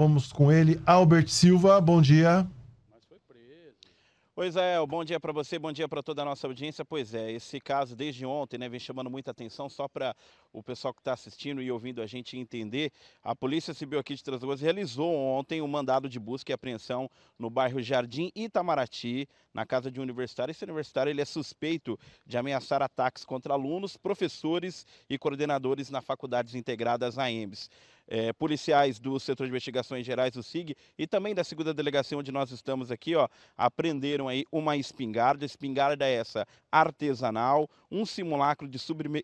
Vamos com ele, Albert Silva, bom dia. Pois é, bom dia para você, bom dia para toda a nossa audiência. Pois é, esse caso desde ontem né, vem chamando muita atenção, só para o pessoal que está assistindo e ouvindo a gente entender. A Polícia Civil aqui de Translagoas realizou ontem um mandado de busca e apreensão no bairro Jardim Itamaraty, na casa de um universitário. Esse universitário ele é suspeito de ameaçar ataques contra alunos, professores e coordenadores na faculdades integradas à EMBS é, policiais do Setor de Investigações Gerais, do SIG, e também da segunda delegacia onde nós estamos aqui, ó, aprenderam aí uma espingarda, espingarda é essa artesanal, um simulacro de,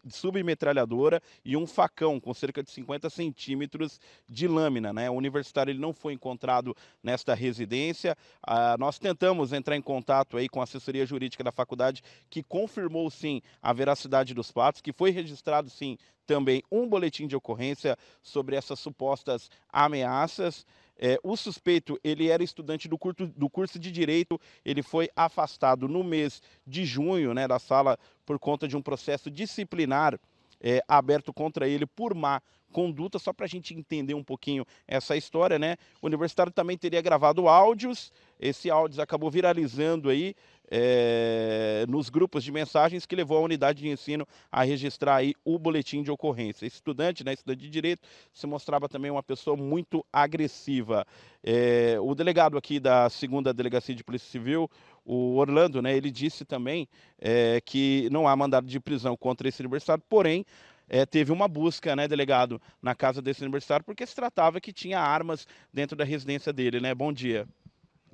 de submetralhadora e um facão com cerca de 50 centímetros de lâmina. Né? O universitário ele não foi encontrado nesta residência. Ah, nós tentamos entrar em contato aí com a assessoria jurídica da faculdade, que confirmou sim a veracidade dos fatos, que foi registrado sim também um boletim de ocorrência sobre essa essas supostas ameaças. É, o suspeito, ele era estudante do, curto, do curso de Direito, ele foi afastado no mês de junho né, da sala por conta de um processo disciplinar é, aberto contra ele por má conduta, só para a gente entender um pouquinho essa história, né? O universitário também teria gravado áudios, esse áudios acabou viralizando aí, é, nos grupos de mensagens que levou a unidade de ensino a registrar aí o boletim de ocorrência. Esse estudante, né, estudante de direito, se mostrava também uma pessoa muito agressiva. É, o delegado aqui da segunda delegacia de polícia civil, o Orlando, né, ele disse também é, que não há mandado de prisão contra esse aniversário, porém é, teve uma busca, né, delegado, na casa desse aniversário, porque se tratava que tinha armas dentro da residência dele, né? Bom dia.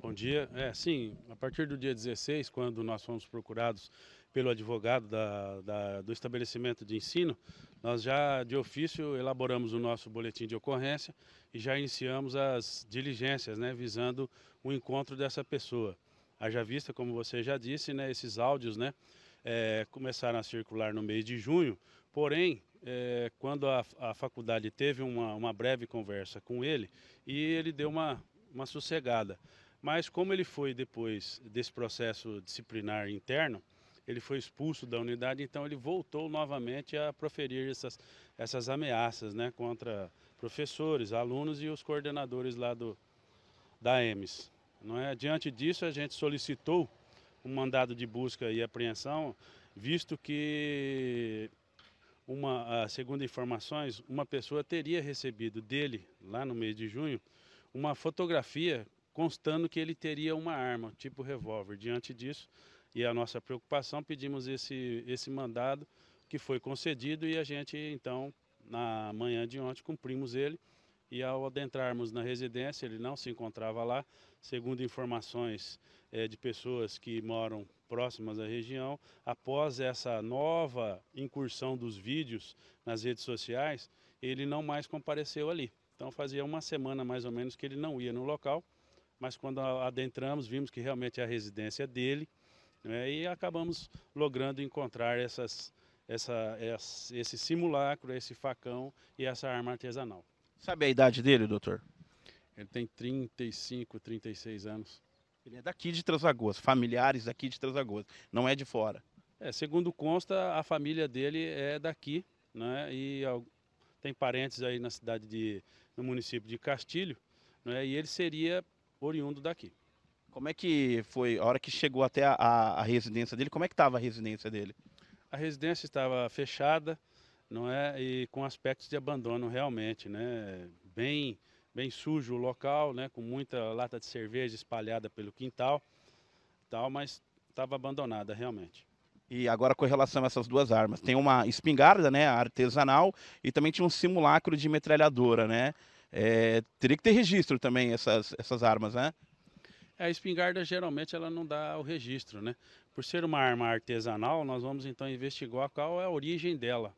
Bom dia. É, sim, a partir do dia 16, quando nós fomos procurados pelo advogado da, da, do estabelecimento de ensino, nós já de ofício elaboramos o nosso boletim de ocorrência e já iniciamos as diligências, né, visando o encontro dessa pessoa. Haja vista, como você já disse, né, esses áudios né, é, começaram a circular no mês de junho, porém, é, quando a, a, faculdade teve uma, uma breve conversa com ele e ele deu uma, uma sossegada. Mas como ele foi depois desse processo disciplinar interno, ele foi expulso da unidade, então ele voltou novamente a proferir essas, essas ameaças né, contra professores, alunos e os coordenadores lá do, da EMES. Não é? Diante disso, a gente solicitou um mandado de busca e apreensão, visto que, uma, ah, segundo informações, uma pessoa teria recebido dele, lá no mês de junho, uma fotografia constando que ele teria uma arma, tipo revólver. Diante disso, e a nossa preocupação, pedimos esse, esse mandado que foi concedido e a gente, então, na manhã de ontem, cumprimos ele. E ao adentrarmos na residência, ele não se encontrava lá. Segundo informações é, de pessoas que moram próximas à região, após essa nova incursão dos vídeos nas redes sociais, ele não mais compareceu ali. Então fazia uma semana mais ou menos que ele não ia no local mas quando adentramos, vimos que realmente é a residência dele né, e acabamos logrando encontrar essas, essa, esse simulacro, esse facão e essa arma artesanal. Sabe a idade dele, doutor? Ele tem 35, 36 anos. Ele é daqui de Traslagoas, familiares daqui de Traslagoas, não é de fora. É, segundo consta, a família dele é daqui, né? E tem parentes aí na cidade de, no município de Castilho, né? E ele seria oriundo daqui. Como é que foi a hora que chegou até a, a, a residência dele? Como é que estava a residência dele? A residência estava fechada, não é, e com aspectos de abandono realmente, né? Bem, bem sujo o local, né? Com muita lata de cerveja espalhada pelo quintal, tal, mas estava abandonada realmente. E agora com relação a essas duas armas, tem uma espingarda, né, artesanal, e também tinha um simulacro de metralhadora, né? É, teria que ter registro também essas, essas armas, né? É, a espingarda geralmente ela não dá o registro, né? Por ser uma arma artesanal, nós vamos então investigar qual é a origem dela.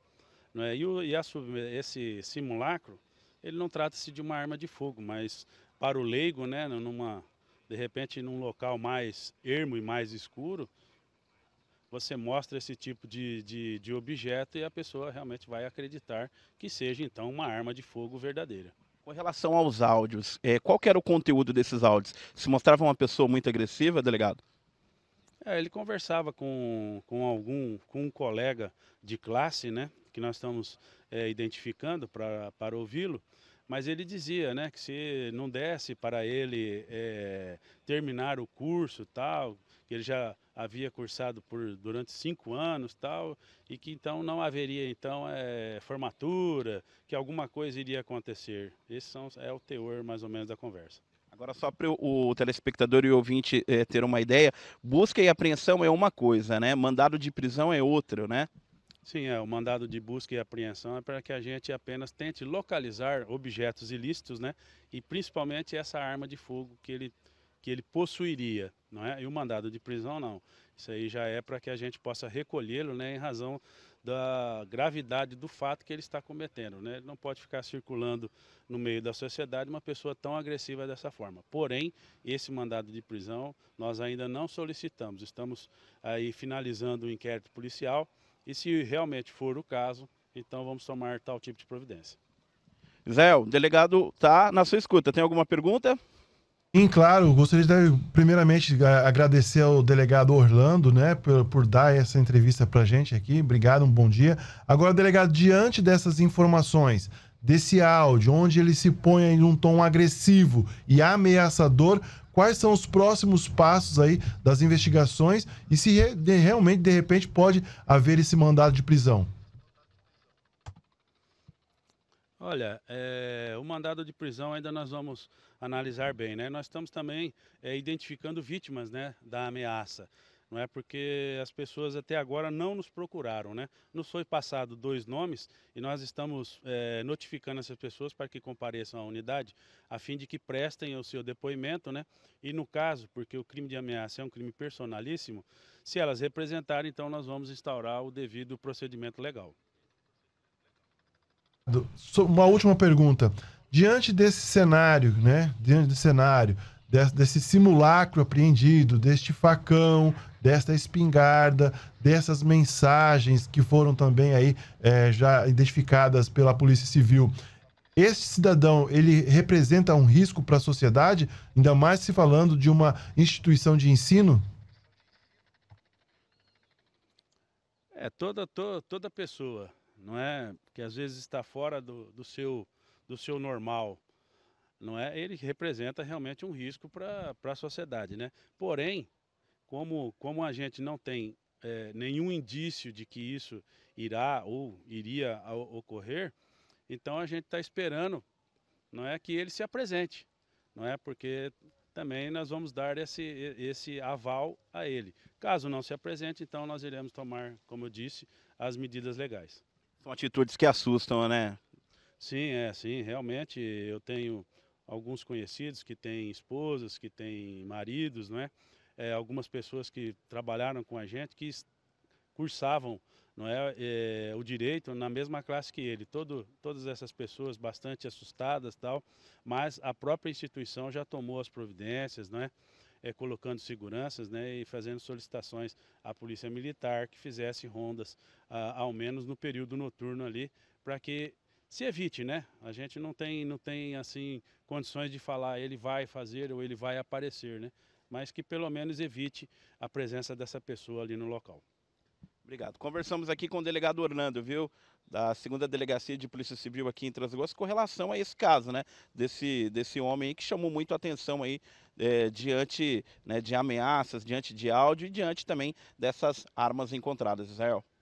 Né? E, o, e a, esse simulacro, ele não trata-se de uma arma de fogo, mas para o leigo, né, numa, de repente num local mais ermo e mais escuro, você mostra esse tipo de, de, de objeto e a pessoa realmente vai acreditar que seja então uma arma de fogo verdadeira. Com relação aos áudios, é, qual era o conteúdo desses áudios? Se mostrava uma pessoa muito agressiva, delegado? É, ele conversava com, com algum, com um colega de classe, né, que nós estamos é, identificando pra, para ouvi-lo, mas ele dizia, né, que se não desse para ele é, terminar o curso, tal, que ele já havia cursado por durante cinco anos tal e que então não haveria então é, formatura que alguma coisa iria acontecer esse são, é o teor mais ou menos da conversa Agora, só para o telespectador e o ouvinte é, ter uma ideia, busca e apreensão é uma coisa, né? Mandado de prisão é outra, né? Sim, é, o mandado de busca e apreensão é para que a gente apenas tente localizar objetos ilícitos, né? E principalmente essa arma de fogo que ele que ele possuiria, não é? E o mandado de prisão não. Isso aí já é para que a gente possa recolhê-lo, né, em razão da gravidade do fato que ele está cometendo, né? Ele não pode ficar circulando no meio da sociedade uma pessoa tão agressiva dessa forma. Porém, esse mandado de prisão nós ainda não solicitamos. Estamos aí finalizando o inquérito policial e se realmente for o caso, então vamos tomar tal tipo de providência. Zé, o delegado tá na sua escuta. Tem alguma pergunta? Sim, claro, gostaria de primeiramente agradecer ao delegado Orlando, né, por, por dar essa entrevista para a gente aqui. Obrigado, um bom dia. Agora, delegado, diante dessas informações, desse áudio, onde ele se põe em um tom agressivo e ameaçador, quais são os próximos passos aí das investigações e se re, de, realmente, de repente, pode haver esse mandado de prisão? Olha, é, o mandado de prisão ainda nós vamos analisar bem, né? Nós estamos também é, identificando vítimas, né, da ameaça. Não é porque as pessoas até agora não nos procuraram, né? Nos foi passado dois nomes e nós estamos é, notificando essas pessoas para que compareçam à unidade, a fim de que prestem o seu depoimento, né? E no caso, porque o crime de ameaça é um crime personalíssimo, se elas representarem, então nós vamos instaurar o devido procedimento legal uma última pergunta. Diante desse cenário, né? Diante desse cenário, desse, simulacro apreendido, deste facão, desta espingarda, dessas mensagens que foram também aí é, já identificadas pela Polícia Civil. Esse cidadão, ele representa um risco para a sociedade, ainda mais se falando de uma instituição de ensino? É, toda, toda, toda pessoa não é? Que às vezes está fora do, do, seu, do seu normal, não é? Ele representa realmente um risco para a sociedade, né? Porém, como, como a gente não tem é, nenhum indício de que isso irá ou iria ocorrer, então a gente está esperando, não é, que ele se apresente, não é, porque também nós vamos dar esse, esse aval a ele. Caso não se apresente, então nós iremos tomar, como eu disse, as medidas legais. São atitudes que assustam, né? Sim, é, sim, realmente eu tenho alguns conhecidos que têm esposas, que têm maridos, né? É, algumas pessoas que trabalharam com a gente que cursavam não é, é, o direito na mesma classe que ele. Todo, todas essas pessoas bastante assustadas tal, mas a própria instituição já tomou as providências, não é? é, colocando seguranças né, e fazendo solicitações à Polícia Militar que fizesse rondas, a, ah, ao menos no período noturno ali, para que se evite, né? A gente não tem, não tem assim condições de falar ele vai fazer ou ele vai aparecer, né? Mas que pelo menos evite a presença dessa pessoa ali no local. Obrigado. Conversamos aqui com o delegado Orlando, viu? Da segunda delegacia de Polícia Civil aqui em Transgosto, com relação a esse caso, né? Desse, desse homem aí que chamou muito a atenção aí é, diante né, de ameaças, diante de áudio e diante também dessas armas encontradas, Israel.